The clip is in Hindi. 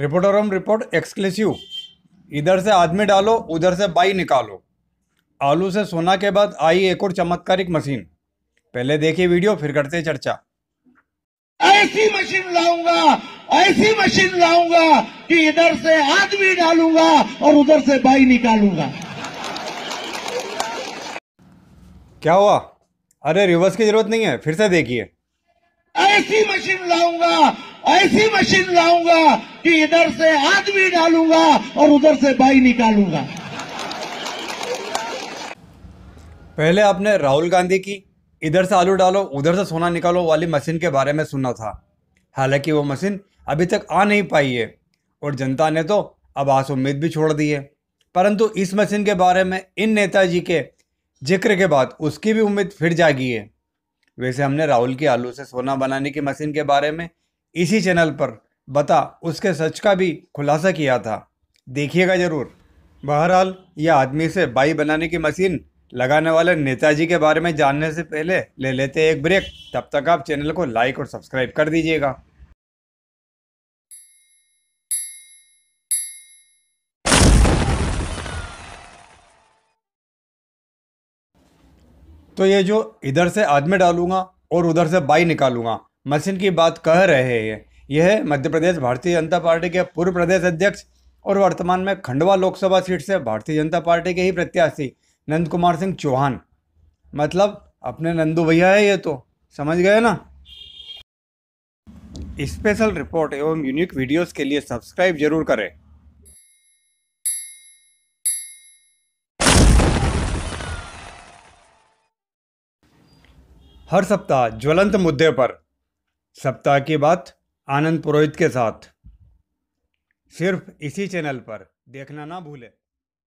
रिपोर्टर रिपोर्ट एक्सक्लूसिव इधर से आदमी डालो उधर से बाई निकालो आलू से सोना के बाद आई एक और चमत्कारिक मशीन पहले देखिए वीडियो फिर करते चर्चा ऐसी मशीन लाऊंगा ऐसी मशीन लाऊंगा कि इधर से आदमी डालूंगा और उधर से बाई निकालूंगा क्या हुआ अरे रिवर्स की जरूरत नहीं है फिर से देखिए ऐसी मशीन लाऊंगा ऐसी मशीन लाऊंगा कि इधर से आदमी डालूंगा और उधर से बाई निकालूंगा पहले आपने राहुल गांधी की इधर से आलू डालो उधर से सोना निकालो वाली मशीन के बारे में सुना था हालांकि वो मशीन अभी तक आ नहीं पाई है और जनता ने तो अब आस उम्मीद भी छोड़ दी है परंतु इस मशीन के बारे में इन नेताजी के जिक्र के बाद उसकी भी उम्मीद फिर जागी है वैसे हमने राहुल के आलू से सोना बनाने की मशीन के बारे में इसी चैनल पर बता उसके सच का भी खुलासा किया था देखिएगा ज़रूर बहरहाल यह आदमी से बाई बनाने की मशीन लगाने वाले नेताजी के बारे में जानने से पहले ले लेते एक ब्रेक तब तक आप चैनल को लाइक और सब्सक्राइब कर दीजिएगा तो ये जो इधर से आदमी डालूंगा और उधर से बाई निकालूंगा मशीन की बात कह रहे हैं यह मध्य प्रदेश भारतीय जनता पार्टी के पूर्व प्रदेश अध्यक्ष और वर्तमान में खंडवा लोकसभा सीट से भारतीय जनता पार्टी के ही प्रत्याशी नंद कुमार सिंह चौहान मतलब अपने नंदू भैया है ये तो समझ गए ना स्पेशल रिपोर्ट एवं यूनिक वीडियोस के लिए सब्सक्राइब जरूर करें हर सप्ताह ज्वलंत मुद्दे पर सप्ताह की बात आनंद पुरोहित के साथ सिर्फ इसी चैनल पर देखना ना भूलें